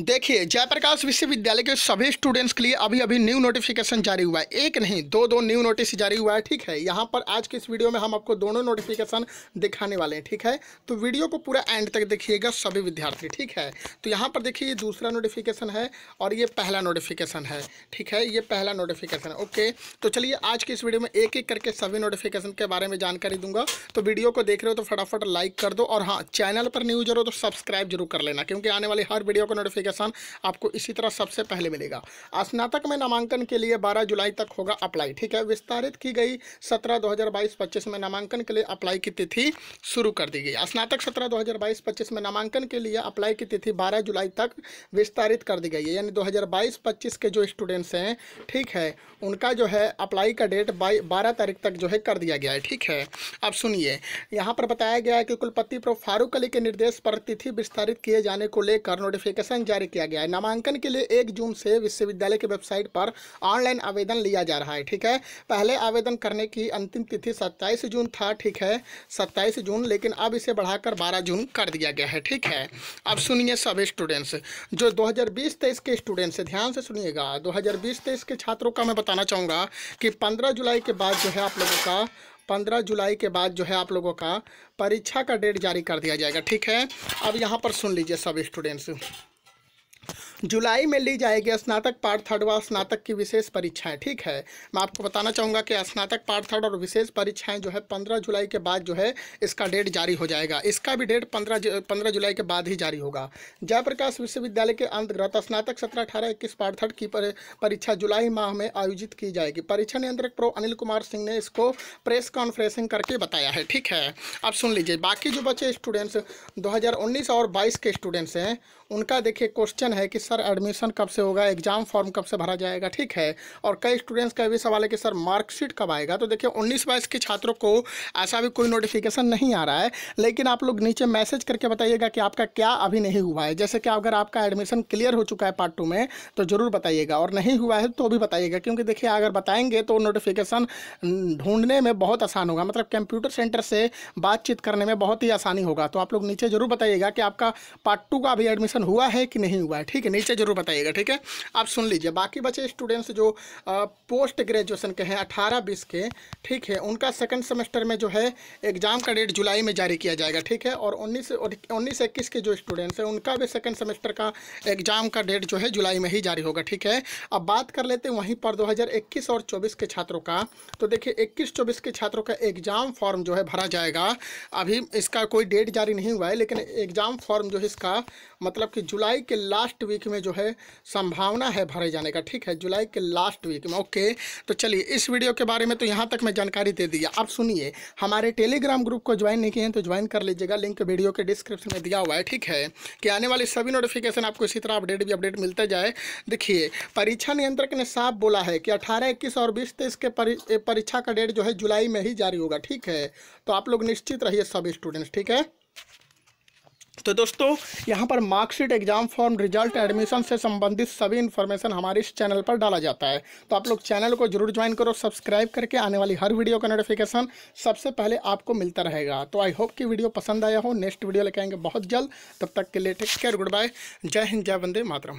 देखिए जयप्रकाश विश्वविद्यालय के सभी स्टूडेंट्स के लिए अभी अभी न्यू नोटिफिकेशन जारी हुआ है एक नहीं दो दो न्यू नोटिस जारी हुआ है ठीक है यहाँ पर आज के इस वीडियो में हम आपको दोनों नोटिफिकेशन दिखाने वाले हैं ठीक है तो वीडियो को पूरा एंड तक देखिएगा सभी विद्यार्थी ठीक है तो यहाँ पर देखिए ये दूसरा नोटिफिकेशन है और ये पहला नोटिफिकेशन है ठीक है ये पहला नोटिफिकेशन है ओके तो चलिए आज के इस वीडियो में एक एक करके सभी नोटिफिकेशन के बारे में जानकारी दूंगा तो वीडियो को देख रहे हो तो फटाफट लाइक कर दो और हाँ चैनल पर न्यूज हो तो सब्सक्राइब जरूर कर लेना क्योंकि आने वाली हर वीडियो को नोटिफिकेशन नोटिफिकेशन आपको इसी तरह सबसे पहले मिलेगा स्नातक में नामांकन के लिए 12 जुलाई तक होगा अप्लाई ठीक है विस्तारित की गई 17 2022-25 में नामांकन के लिए अप्लाई की तिथि शुरू कर दी गई स्नातक 17 2022-25 में नामांकन के लिए अप्लाई की तिथि 12 जुलाई तक विस्तारित कर दी गई है यानी 2022-25 के जो स्टूडेंट्स हैं ठीक है उनका जो है अप्लाई का डेट बाई बारह तारीख तक जो है कर दिया गया है ठीक है अब सुनिए यहाँ पर बताया गया है कि कुलपति प्रो फारूक अली के निर्देश पर तिथि विस्तारित किए जाने को लेकर नोटिफिकेशन जारी जारी किया गया है नामांकन के लिए एक जून से विश्वविद्यालय की वेबसाइट पर ऑनलाइन आवेदन लिया जा रहा है ठीक है पहले आवेदन करने की अंतिम तिथि सत्ताईस जून था ठीक है सत्ताईस जून लेकिन अब इसे बढ़ाकर बारह जून कर दिया गया है ठीक है अब सुनिए सब स्टूडेंट्स जो दो हज़ार के स्टूडेंट्स ध्यान से सुनिएगा दो हज़ार के छात्रों का मैं बताना चाहूँगा कि पंद्रह जुलाई के बाद जो है आप लोगों का पंद्रह जुलाई के बाद जो है आप लोगों का परीक्षा का डेट जारी कर दिया जाएगा ठीक है अब यहाँ पर सुन लीजिए सब स्टूडेंट्स जुलाई में ली जाएगी स्नातक पार्ट थर्ड व स्नातक की विशेष परीक्षाएं ठीक है मैं आपको बताना चाहूँगा कि स्नातक पार्ट थर्ड और विशेष परीक्षाएं जो है पंद्रह जुलाई के बाद जो है इसका डेट जारी हो जाएगा इसका भी डेट पंद्रह पंद्रह जुलाई के बाद ही जारी होगा जयप्रकाश विश्वविद्यालय के अंतर्गत स्नातक सत्रह अठारह इक्कीस पार्ट थर्ड की परीक्षा जुलाई माह में आयोजित की जाएगी परीक्षा नियंत्रक प्रो अनिल कुमार सिंह ने इसको प्रेस कॉन्फ्रेंसिंग करके बताया है ठीक है अब सुन लीजिए बाकी जो बचे स्टूडेंट्स दो और बाईस के स्टूडेंट्स हैं उनका देखिए क्वेश्चन है कि सर एडमिशन कब से होगा एग्जाम फॉर्म कब से भरा जाएगा ठीक है और कई स्टूडेंट्स का भी सवाल है कि सर मार्कशीट कब आएगा तो देखिए उन्नीस बाईस के छात्रों को ऐसा भी कोई नोटिफिकेशन नहीं आ रहा है लेकिन आप लोग नीचे मैसेज करके बताइएगा कि आपका क्या अभी नहीं हुआ है जैसे कि अगर आपका एडमिशन क्लियर हो चुका है पार्ट टू में तो ज़रूर बताइएगा और नहीं हुआ है तो भी बताइएगा क्योंकि देखिए अगर बताएंगे तो नोटिफिकेशन ढूंढने में बहुत आसान होगा मतलब कंप्यूटर सेंटर से बातचीत करने में बहुत ही आसानी होगा तो आप लोग नीचे ज़रूर बताइएगा कि आपका पार्ट टू का अभी एडमिशन सिलेक्शन हुआ है कि नहीं हुआ है ठीक है नीचे जरूर बताइएगा ठीक है आप सुन लीजिए बाकी बचे स्टूडेंट्स जो पोस्ट ग्रेजुएशन के हैं अठारह बीस के ठीक है उनका सेकेंड सेमेस्टर में जो है एग्ज़ाम का डेट जुलाई में जारी किया जाएगा ठीक है और उन्नीस उन्नीस इक्कीस के जो स्टूडेंट्स हैं उनका भी सेकेंड सेमेस्टर का एग्ज़ाम का डेट जो है जुलाई में ही जारी होगा ठीक है अब बात कर लेते हैं वहीं पर दो और चौबीस के छात्रों का तो देखिए इक्कीस चौबीस के छात्रों का एग्ज़ाम फॉर्म जो है भरा जाएगा अभी इसका कोई डेट जारी नहीं हुआ है लेकिन एग्ज़ाम फॉर्म जो है इसका मतलब जबकि जुलाई के लास्ट वीक में जो है संभावना है भरे जाने का ठीक है जुलाई के लास्ट वीक में ओके तो चलिए इस वीडियो के बारे में तो यहाँ तक मैं जानकारी दे दिया आप सुनिए हमारे टेलीग्राम ग्रुप को ज्वाइन नहीं किए हैं तो ज्वाइन कर लीजिएगा लिंक वीडियो के डिस्क्रिप्शन में दिया हुआ है ठीक है कि आने वाले सभी नोटिफिकेशन आपको इसी तरह अपडेट भी अपडेट मिलता जाए देखिए परीक्षा नियंत्रक ने साफ बोला है कि अठारह इक्कीस और बीस तेईस के परीक्षा का डेट जो है जुलाई में ही जारी होगा ठीक है तो आप लोग निश्चित रहिए सब स्टूडेंट्स ठीक है तो दोस्तों यहाँ पर marksheet exam form result admission से संबंधित सभी इन्फॉर्मेशन हमारे इस चैनल पर डाला जाता है तो आप लोग चैनल को जरूर ज्वाइन करो सब्सक्राइब करके आने वाली हर वीडियो का नोटिफिकेशन सबसे पहले आपको मिलता रहेगा तो आई होप कि वीडियो पसंद आया हो नेक्स्ट वीडियो लेके आएंगे बहुत जल्द तब तक के लिए टेक केयर गुड बाय जय हिंद जय वंदे मातरम